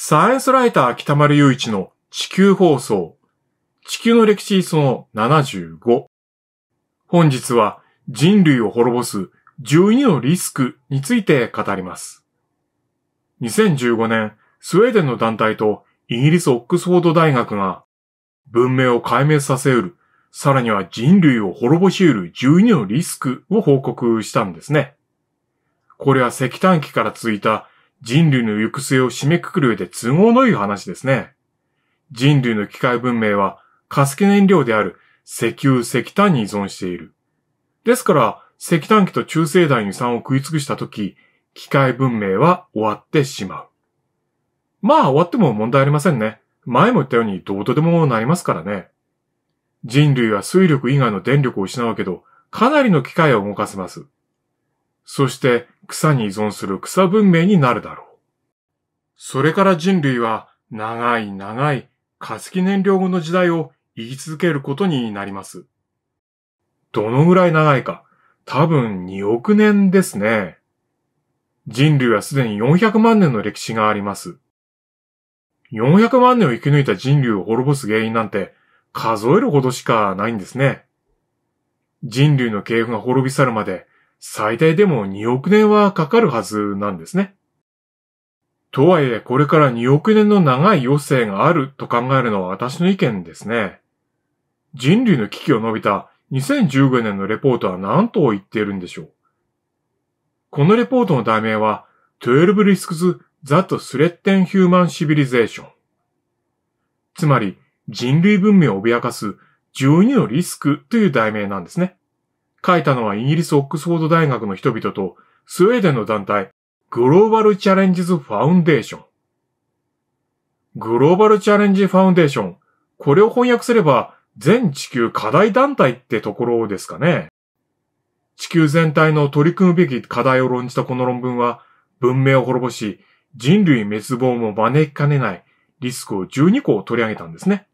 サイエンスライター北丸雄一の地球放送、地球の歴史その75。本日は人類を滅ぼす12のリスクについて語ります。2015年、スウェーデンの団体とイギリスオックスフォード大学が文明を壊滅させうる、さらには人類を滅ぼしうる12のリスクを報告したんですね。これは石炭機から続いた人類の行く末を締めくくる上で都合のいい話ですね。人類の機械文明は化石燃料である石油、石炭に依存している。ですから、石炭機と中生代に酸を食い尽くしたとき、機械文明は終わってしまう。まあ終わっても問題ありませんね。前も言ったようにどうとでもなりますからね。人類は水力以外の電力を失うけど、かなりの機械を動かせます。そして草に依存する草文明になるだろう。それから人類は長い長い化石燃料後の時代を生き続けることになります。どのぐらい長いか、多分2億年ですね。人類はすでに400万年の歴史があります。400万年を生き抜いた人類を滅ぼす原因なんて数えるほどしかないんですね。人類の系譜が滅び去るまで最大でも2億年はかかるはずなんですね。とはいえ、これから2億年の長い余生があると考えるのは私の意見ですね。人類の危機を伸びた2015年のレポートは何と言っているんでしょう。このレポートの題名は、12 Risks That Threaten Human Civilization。つまり、人類文明を脅かす12のリスクという題名なんですね。書いたのはイギリス・オックスフォード大学の人々とスウェーデンの団体グローバルチャレンジズファウンデーション。グローバルチャレンジファウンデーション。これを翻訳すれば全地球課題団体ってところですかね。地球全体の取り組むべき課題を論じたこの論文は文明を滅ぼし人類滅亡も招きかねないリスクを12個取り上げたんですね。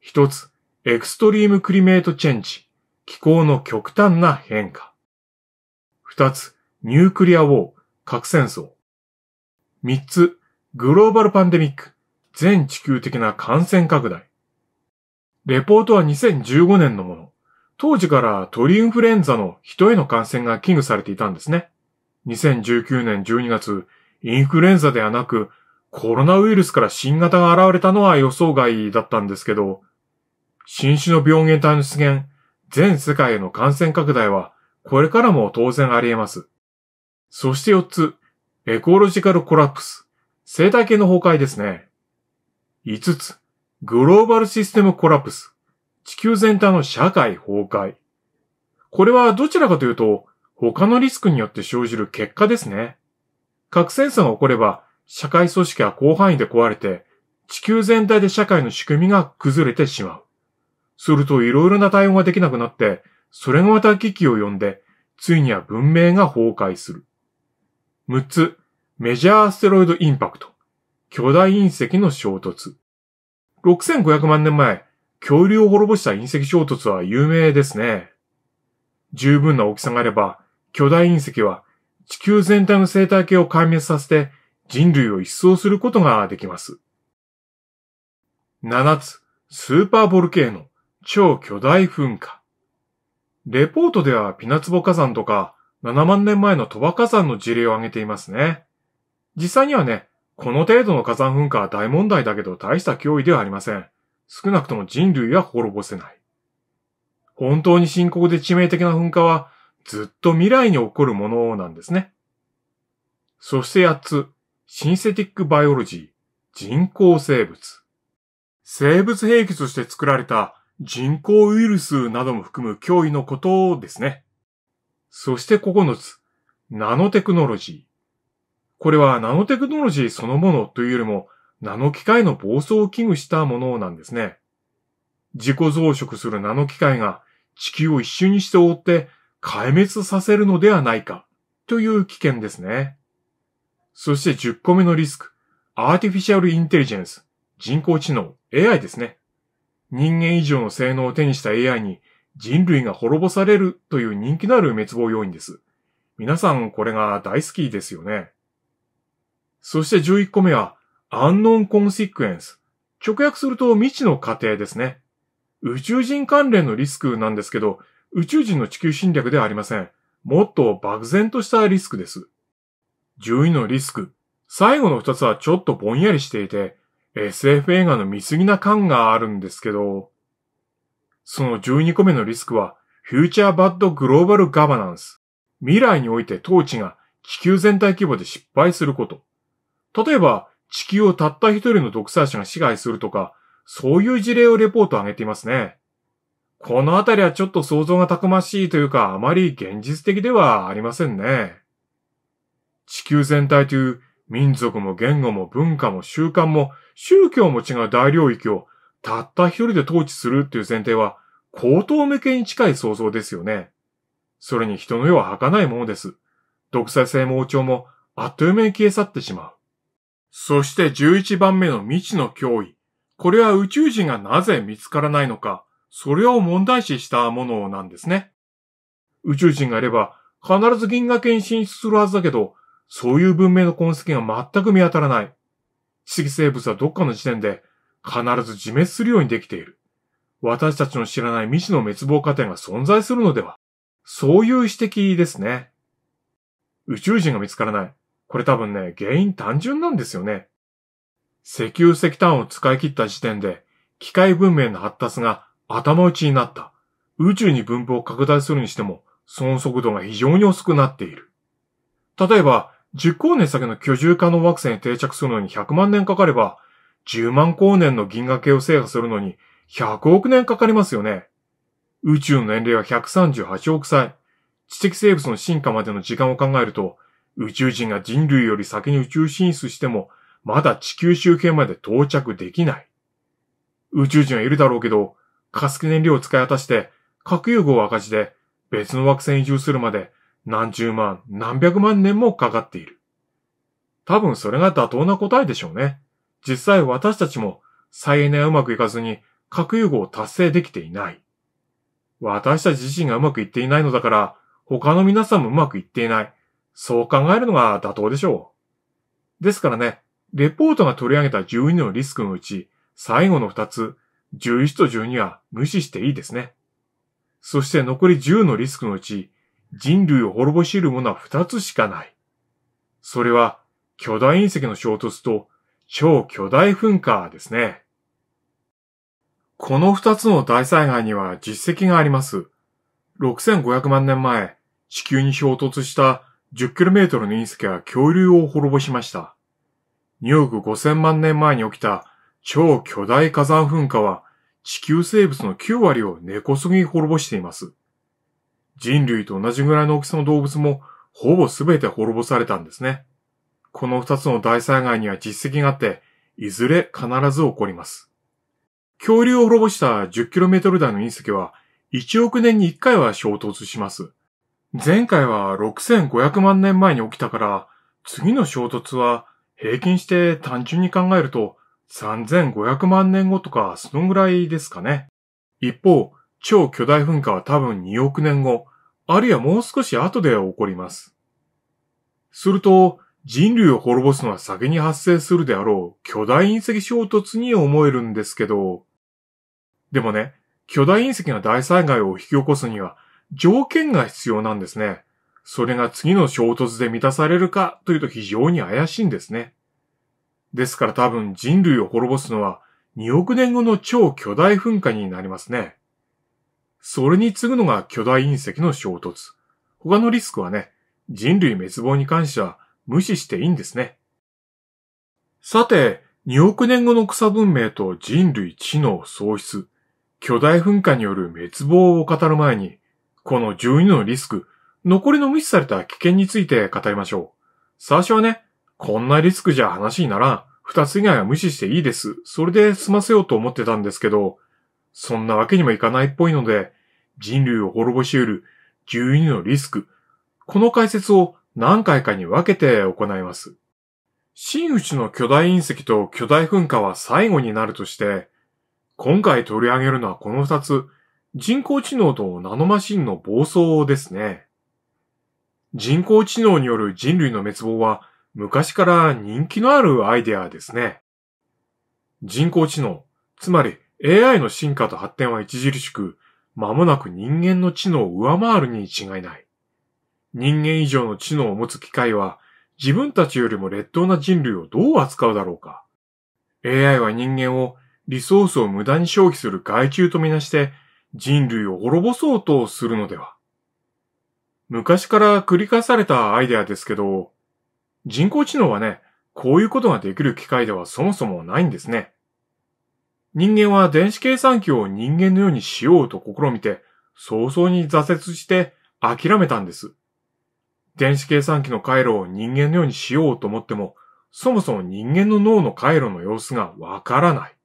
一つ、エクストリームクリメートチェンジ。気候の極端な変化。二つ、ニュークリアウォー、核戦争。三つ、グローバルパンデミック、全地球的な感染拡大。レポートは2015年のもの。当時から鳥インフルエンザの人への感染が危惧されていたんですね。2019年12月、インフルエンザではなくコロナウイルスから新型が現れたのは予想外だったんですけど、新種の病原体の出現、全世界への感染拡大はこれからも当然あり得ます。そして4つ、エコロジカルコラプス、生態系の崩壊ですね。5つ、グローバルシステムコラプス、地球全体の社会崩壊。これはどちらかというと、他のリスクによって生じる結果ですね。核戦争が起これば、社会組織は広範囲で壊れて、地球全体で社会の仕組みが崩れてしまう。するといろいろな対応ができなくなって、それがまた危機を呼んで、ついには文明が崩壊する。6つ、メジャーアステロイドインパクト。巨大隕石の衝突。6500万年前、恐竜を滅ぼした隕石衝突は有名ですね。十分な大きさがあれば、巨大隕石は地球全体の生態系を壊滅させて人類を一掃することができます。7つ、スーパーボルケーノ。超巨大噴火。レポートではピナツボ火山とか7万年前の鳥羽火山の事例を挙げていますね。実際にはね、この程度の火山噴火は大問題だけど大した脅威ではありません。少なくとも人類は滅ぼせない。本当に深刻で致命的な噴火はずっと未来に起こるものなんですね。そして8つ、シンセティックバイオロジー、人工生物。生物兵器として作られた人工ウイルスなども含む脅威のことですね。そして9つ、ナノテクノロジー。これはナノテクノロジーそのものというよりも、ナノ機械の暴走を危惧したものなんですね。自己増殖するナノ機械が地球を一瞬にして覆って壊滅させるのではないかという危険ですね。そして10個目のリスク、アーティフィシャルインテリジェンス、人工知能、AI ですね。人間以上の性能を手にした AI に人類が滅ぼされるという人気のある滅亡要因です。皆さんこれが大好きですよね。そして11個目は、アンノンコンシクエンス。直訳すると未知の過程ですね。宇宙人関連のリスクなんですけど、宇宙人の地球侵略ではありません。もっと漠然としたリスクです。10位のリスク。最後の2つはちょっとぼんやりしていて、SF 映画の見過ぎな感があるんですけど、その12個目のリスクは、フューチャーバッドグローバルガバナンス。未来において統治が地球全体規模で失敗すること。例えば、地球をたった一人の独裁者が支配するとか、そういう事例をレポートを挙げていますね。このあたりはちょっと想像がたくましいというか、あまり現実的ではありませんね。地球全体という民族も言語も文化も習慣も宗教も違う大領域をたった一人で統治するっていう前提は、高等向けに近い想像ですよね。それに人の世は儚いものです。独裁性も王朝もあっという間に消え去ってしまう。そして11番目の未知の脅威。これは宇宙人がなぜ見つからないのか、それを問題視したものなんですね。宇宙人がいれば必ず銀河系に進出するはずだけど、そういう文明の痕跡が全く見当たらない。知識生物はどっかの時点で必ず自滅するようにできている。私たちの知らない未知の滅亡過程が存在するのでは。そういう指摘ですね。宇宙人が見つからない。これ多分ね、原因単純なんですよね。石油石炭を使い切った時点で、機械文明の発達が頭打ちになった。宇宙に分布を拡大するにしても、その速度が非常に遅くなっている。例えば、10光年先の居住可能惑星に定着するのに100万年かかれば、10万光年の銀河系を制覇するのに100億年かかりますよね。宇宙の年齢は138億歳。知的生物の進化までの時間を考えると、宇宙人が人類より先に宇宙進出しても、まだ地球周辺まで到着できない。宇宙人はいるだろうけど、化石燃料を使い果たして、核融合赤字で、別の惑星に移住するまで、何十万、何百万年もかかっている。多分それが妥当な答えでしょうね。実際私たちも再エネはうまくいかずに核融合を達成できていない。私たち自身がうまくいっていないのだから、他の皆さんもうまくいっていない。そう考えるのが妥当でしょう。ですからね、レポートが取り上げた12のリスクのうち、最後の2つ、11と12は無視していいですね。そして残り10のリスクのうち、人類を滅ぼし得るものは二つしかない。それは巨大隕石の衝突と超巨大噴火ですね。この二つの大災害には実績があります。6500万年前、地球に衝突した 10km の隕石は恐竜を滅ぼしました。2億5000万年前に起きた超巨大火山噴火は地球生物の9割を根こそぎ滅ぼしています。人類と同じぐらいの大きさの動物もほぼ全て滅ぼされたんですね。この二つの大災害には実績があって、いずれ必ず起こります。恐竜を滅ぼした 10km 台の隕石は1億年に1回は衝突します。前回は6500万年前に起きたから、次の衝突は平均して単純に考えると3500万年後とかそのぐらいですかね。一方、超巨大噴火は多分2億年後、あるいはもう少し後で起こります。すると、人類を滅ぼすのは先に発生するであろう巨大隕石衝突に思えるんですけど、でもね、巨大隕石が大災害を引き起こすには条件が必要なんですね。それが次の衝突で満たされるかというと非常に怪しいんですね。ですから多分人類を滅ぼすのは2億年後の超巨大噴火になりますね。それに次ぐのが巨大隕石の衝突。他のリスクはね、人類滅亡に関しては無視していいんですね。さて、2億年後の草文明と人類知能喪失、巨大噴火による滅亡を語る前に、この12のリスク、残りの無視された危険について語りましょう。最初はね、こんなリスクじゃ話にならん。二つ以外は無視していいです。それで済ませようと思ってたんですけど、そんなわけにもいかないっぽいので、人類を滅ぼし得る12のリスク、この解説を何回かに分けて行います。真打ちの巨大隕石と巨大噴火は最後になるとして、今回取り上げるのはこの二つ、人工知能とナノマシンの暴走ですね。人工知能による人類の滅亡は昔から人気のあるアイデアですね。人工知能、つまり AI の進化と発展は著しく、間もなく人間の知能を上回るに違いない。人間以上の知能を持つ機械は、自分たちよりも劣等な人類をどう扱うだろうか。AI は人間をリソースを無駄に消費する害虫とみなして人類を滅ぼそうとするのでは。昔から繰り返されたアイデアですけど、人工知能はね、こういうことができる機械ではそもそもないんですね。人間は電子計算機を人間のようにしようと試みて、早々に挫折して諦めたんです。電子計算機の回路を人間のようにしようと思っても、そもそも人間の脳の回路の様子がわからない。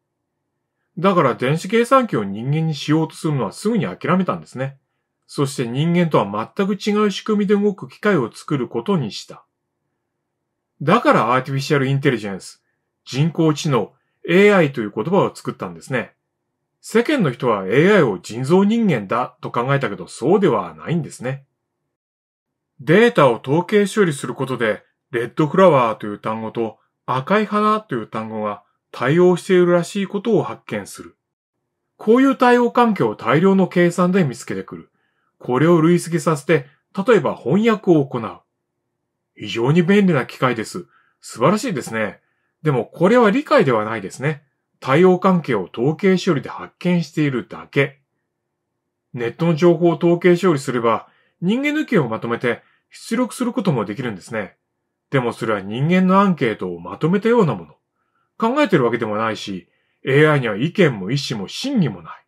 だから電子計算機を人間にしようとするのはすぐに諦めたんですね。そして人間とは全く違う仕組みで動く機械を作ることにした。だからアーティフィシャルインテリジェンス、人工知能、AI という言葉を作ったんですね。世間の人は AI を人造人間だと考えたけどそうではないんですね。データを統計処理することで、レッドフラワーという単語と赤い花という単語が対応しているらしいことを発見する。こういう対応環境を大量の計算で見つけてくる。これを類推させて、例えば翻訳を行う。非常に便利な機械です。素晴らしいですね。でもこれは理解ではないですね。対応関係を統計処理で発見しているだけ。ネットの情報を統計処理すれば、人間の意見をまとめて出力することもできるんですね。でもそれは人間のアンケートをまとめたようなもの。考えてるわけでもないし、AI には意見も意思も真偽もない。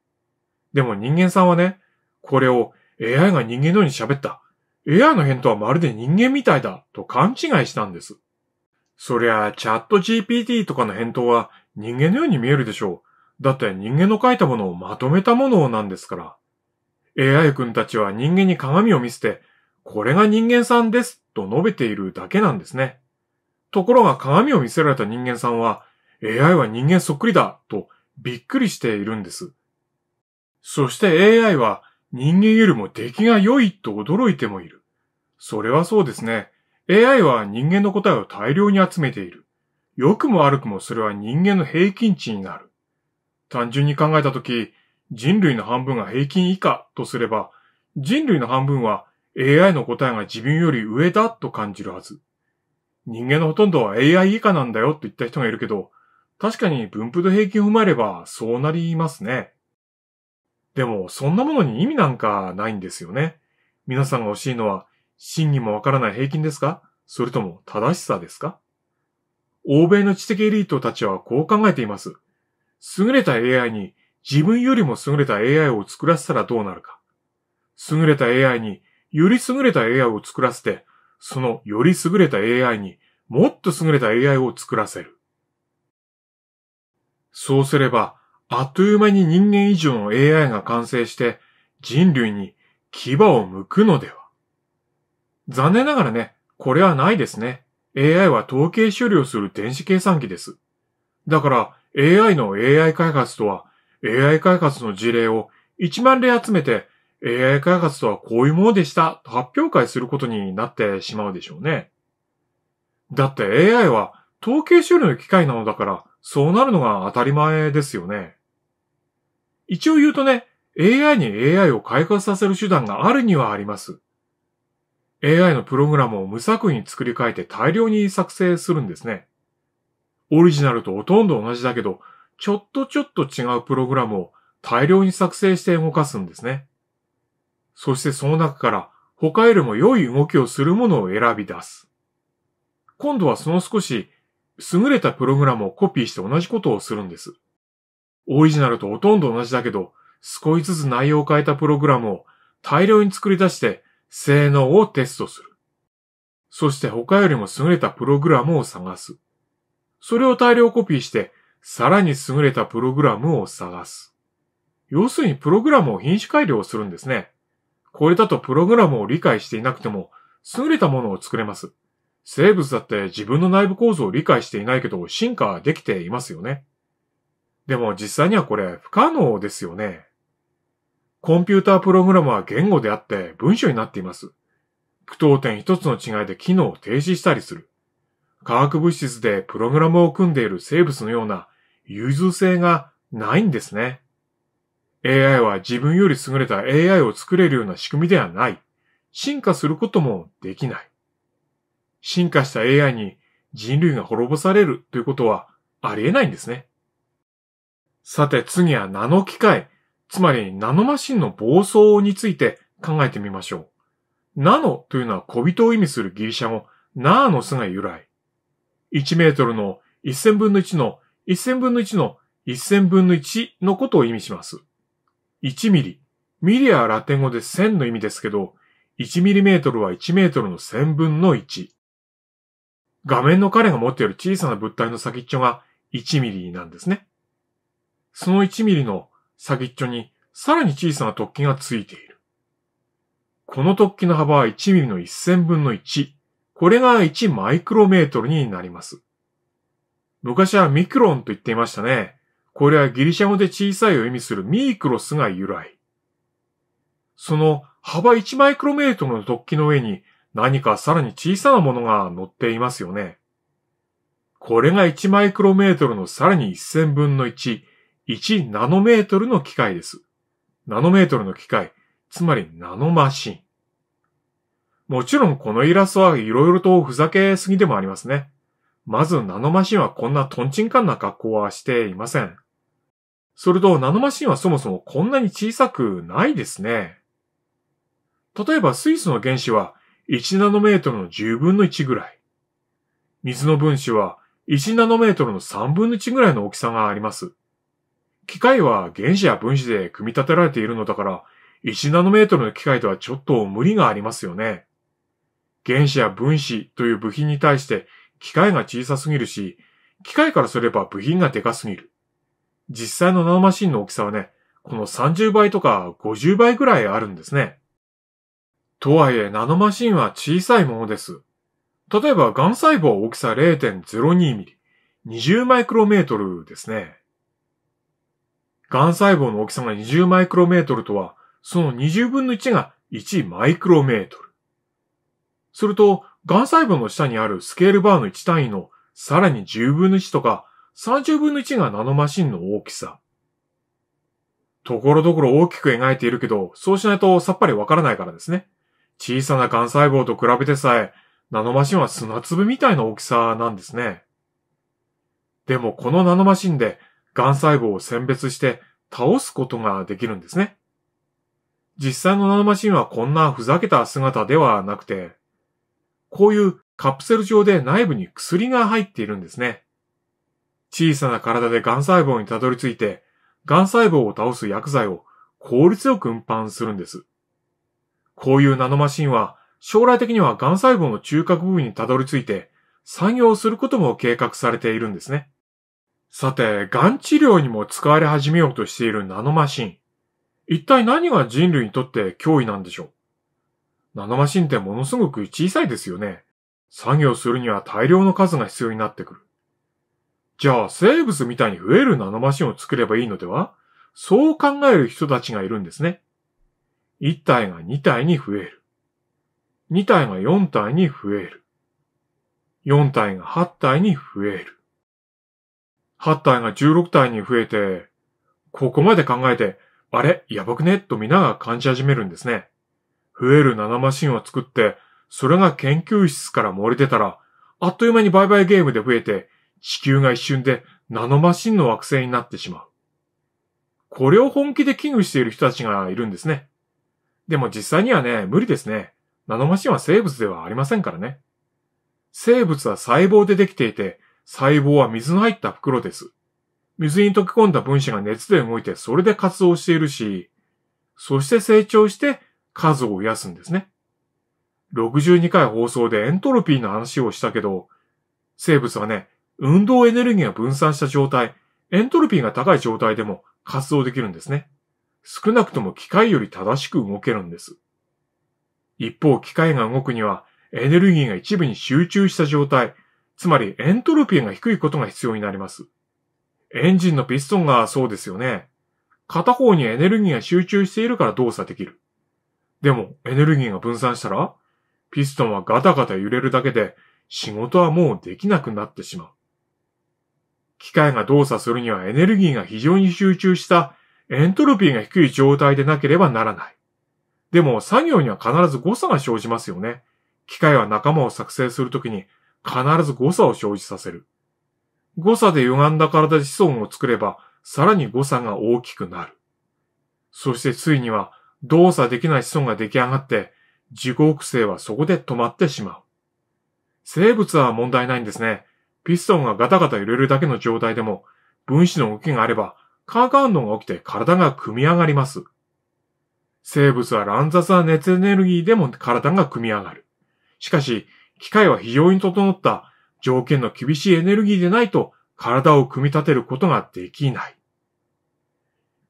でも人間さんはね、これを AI が人間のように喋った。AI の返答はまるで人間みたいだと勘違いしたんです。そりゃ、チャット GPT とかの返答は人間のように見えるでしょう。だって人間の書いたものをまとめたものなんですから。AI 君たちは人間に鏡を見せて、これが人間さんですと述べているだけなんですね。ところが鏡を見せられた人間さんは、AI は人間そっくりだとびっくりしているんです。そして AI は人間よりも出来が良いと驚いてもいる。それはそうですね。AI は人間の答えを大量に集めている。良くも悪くもそれは人間の平均値になる。単純に考えたとき、人類の半分が平均以下とすれば、人類の半分は AI の答えが自分より上だと感じるはず。人間のほとんどは AI 以下なんだよと言った人がいるけど、確かに分布と平均を踏まえればそうなりますね。でも、そんなものに意味なんかないんですよね。皆さんが欲しいのは真にもわからない平均ですかそれとも正しさですか欧米の知的エリートたちはこう考えています。優れた AI に自分よりも優れた AI を作らせたらどうなるか。優れた AI により優れた AI を作らせて、そのより優れた AI にもっと優れた AI を作らせる。そうすれば、あっという間に人間以上の AI が完成して人類に牙を剥くのでは。残念ながらね、これはないですね。AI は統計処理をする電子計算機です。だから AI の AI 開発とは AI 開発の事例を1万例集めて AI 開発とはこういうものでしたと発表会することになってしまうでしょうね。だって AI は統計処理の機械なのだからそうなるのが当たり前ですよね。一応言うとね、AI に AI を開発させる手段があるにはあります。AI のプログラムを無作為に作り変えて大量に作成するんですね。オリジナルとほとんど同じだけど、ちょっとちょっと違うプログラムを大量に作成して動かすんですね。そしてその中から他よりも良い動きをするものを選び出す。今度はその少し優れたプログラムをコピーして同じことをするんです。オリジナルとほとんど同じだけど、少しずつ内容を変えたプログラムを大量に作り出して性能をテストする。そして他よりも優れたプログラムを探す。それを大量コピーして、さらに優れたプログラムを探す。要するにプログラムを品種改良するんですね。これだとプログラムを理解していなくても、優れたものを作れます。生物だって自分の内部構造を理解していないけど進化できていますよね。でも実際にはこれ不可能ですよね。コンピュータープログラムは言語であって文章になっています。句読点一つの違いで機能を停止したりする。化学物質でプログラムを組んでいる生物のような融通性がないんですね。AI は自分より優れた AI を作れるような仕組みではない。進化することもできない。進化した AI に人類が滅ぼされるということはありえないんですね。さて次はナノ機械つまりナノマシンの暴走について考えてみましょう。ナノというのは小人を意味するギリシャ語、ナーノスが由来。1メートルの1000分の1の1000分の1の1000分の1のことを意味します。1ミリ。ミリはラテン語で1000の意味ですけど、1ミリメートルは1メートルの1000分の1。画面の彼が持っている小さな物体の先っちょが1ミリなんですね。その1ミリの先っちょにさらに小さな突起がついている。この突起の幅は1ミリの1000分の1。これが1マイクロメートルになります。昔はミクロンと言っていましたね。これはギリシャ語で小さいを意味するミークロスが由来。その幅1マイクロメートルの突起の上に何かさらに小さなものが乗っていますよね。これが1マイクロメートルのさらに1000分の1、1ナノメートルの機械です。ナノメートルの機械、つまりナノマシン。もちろんこのイラストはいろいろとふざけすぎでもありますね。まずナノマシンはこんなトンチンカンな格好はしていません。それとナノマシンはそもそもこんなに小さくないですね。例えば水素の原子は1ナノメートルの10分の1ぐらい。水の分子は1ナノメートルの3分の1ぐらいの大きさがあります。機械は原子や分子で組み立てられているのだから、1ナノメートルの機械ではちょっと無理がありますよね。原子や分子という部品に対して機械が小さすぎるし、機械からすれば部品がでかすぎる。実際のナノマシンの大きさはね、この30倍とか50倍ぐらいあるんですね。とはいえ、ナノマシンは小さいものです。例えば、癌細胞大きさ0.02ミリ、20マイクロメートルですね。がん細胞の大きさが20マイクロメートルとは、その20分の1が1マイクロメートル。すると、がん細胞の下にあるスケールバーの1単位のさらに10分の1とか30分の1がナノマシンの大きさ。ところどころ大きく描いているけど、そうしないとさっぱりわからないからですね。小さな癌細胞と比べてさえ、ナノマシンは砂粒みたいな大きさなんですね。でもこのナノマシンで癌細胞を選別して倒すことができるんですね。実際のナノマシンはこんなふざけた姿ではなくて、こういうカプセル状で内部に薬が入っているんですね。小さな体で癌細胞にたどり着いて、癌細胞を倒す薬剤を効率よく運搬するんです。こういうナノマシンは将来的には癌細胞の中核部分にたどり着いて作業することも計画されているんですね。さて、がん治療にも使われ始めようとしているナノマシン。一体何が人類にとって脅威なんでしょうナノマシンってものすごく小さいですよね。作業するには大量の数が必要になってくる。じゃあ生物みたいに増えるナノマシンを作ればいいのではそう考える人たちがいるんですね。1体が2体に増える。2体が4体に増える。4体が8体に増える。8体が16体に増えて、ここまで考えて、あれ、やばくねと皆が感じ始めるんですね。増える7マシンを作って、それが研究室から漏れてたら、あっという間に売買ゲームで増えて、地球が一瞬でナノマシンの惑星になってしまう。これを本気で危惧している人たちがいるんですね。でも実際にはね、無理ですね。ナノマシンは生物ではありませんからね。生物は細胞でできていて、細胞は水の入った袋です。水に溶け込んだ分子が熱で動いてそれで活動しているし、そして成長して数を増やすんですね。62回放送でエントロピーの話をしたけど、生物はね、運動エネルギーが分散した状態、エントロピーが高い状態でも活動できるんですね。少なくとも機械より正しく動けるんです。一方、機械が動くにはエネルギーが一部に集中した状態、つまりエントロピーが低いことが必要になります。エンジンのピストンがそうですよね。片方にエネルギーが集中しているから動作できる。でも、エネルギーが分散したら、ピストンはガタガタ揺れるだけで、仕事はもうできなくなってしまう。機械が動作するにはエネルギーが非常に集中したエントロピーが低い状態でなければならない。でも作業には必ず誤差が生じますよね。機械は仲間を作成するときに必ず誤差を生じさせる。誤差で歪んだ体で子孫を作れば、さらに誤差が大きくなる。そしてついには、動作できない子孫が出来上がって、自己育成はそこで止まってしまう。生物は問題ないんですね。ピストンがガタガタ揺れるだけの状態でも、分子の動きがあれば、化学反応が起きて体が組み上がります。生物は乱雑な熱エネルギーでも体が組み上がる。しかし、機械は非常に整った条件の厳しいエネルギーでないと体を組み立てることができない。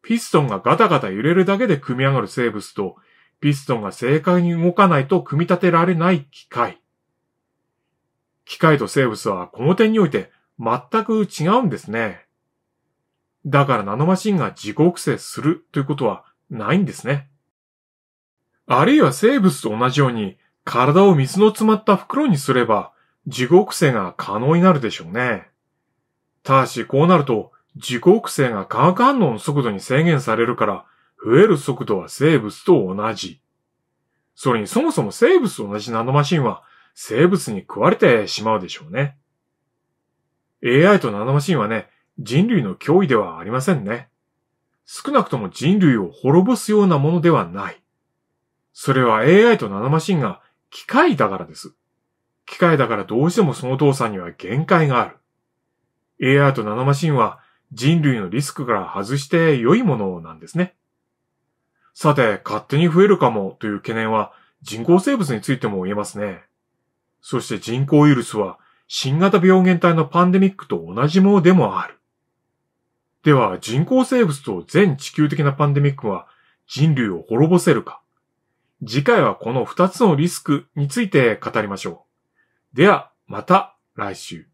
ピストンがガタガタ揺れるだけで組み上がる生物と、ピストンが正解に動かないと組み立てられない機械。機械と生物はこの点において全く違うんですね。だからナノマシンが自己抑するということはないんですね。あるいは生物と同じように体を水の詰まった袋にすれば、地獄性が可能になるでしょうね。ただし、こうなると、自己抑が化学反応の速度に制限されるから、増える速度は生物と同じ。それにそもそも生物と同じナノマシンは、生物に食われてしまうでしょうね。AI とナノマシンはね、人類の脅威ではありませんね。少なくとも人類を滅ぼすようなものではない。それは AI とナノマシンが機械だからです。機械だからどうしてもその動作には限界がある。AI とナノマシンは人類のリスクから外して良いものなんですね。さて、勝手に増えるかもという懸念は人工生物についても言えますね。そして人工ウイルスは新型病原体のパンデミックと同じものでもある。では人工生物と全地球的なパンデミックは人類を滅ぼせるか次回はこの2つのリスクについて語りましょう。では、また来週。